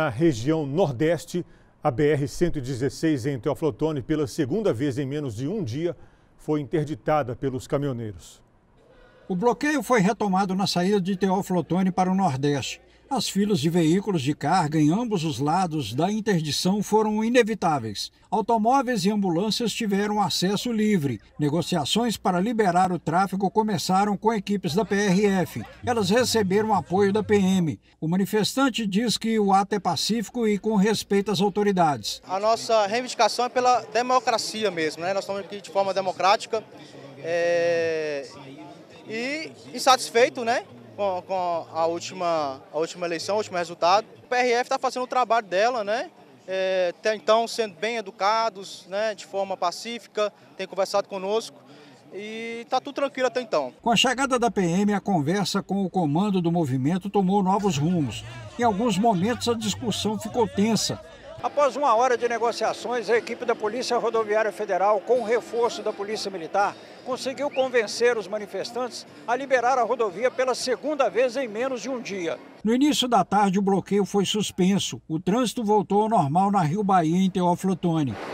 Na região Nordeste, a BR-116 em Teoflotone, pela segunda vez em menos de um dia, foi interditada pelos caminhoneiros. O bloqueio foi retomado na saída de Teoflotone para o Nordeste. As filas de veículos de carga em ambos os lados da interdição foram inevitáveis. Automóveis e ambulâncias tiveram acesso livre. Negociações para liberar o tráfego começaram com equipes da PRF. Elas receberam apoio da PM. O manifestante diz que o ato é pacífico e com respeito às autoridades. A nossa reivindicação é pela democracia mesmo, né? Nós estamos aqui de forma democrática. É... E insatisfeito, né? com, com a, última, a última eleição, o último resultado. O PRF está fazendo o trabalho dela, né? É, até então sendo bem educados, né, de forma pacífica, tem conversado conosco e está tudo tranquilo até então. Com a chegada da PM, a conversa com o comando do movimento tomou novos rumos. Em alguns momentos a discussão ficou tensa, Após uma hora de negociações, a equipe da Polícia Rodoviária Federal, com reforço da Polícia Militar, conseguiu convencer os manifestantes a liberar a rodovia pela segunda vez em menos de um dia. No início da tarde, o bloqueio foi suspenso. O trânsito voltou ao normal na Rio Bahia, em Teófilo Tônico.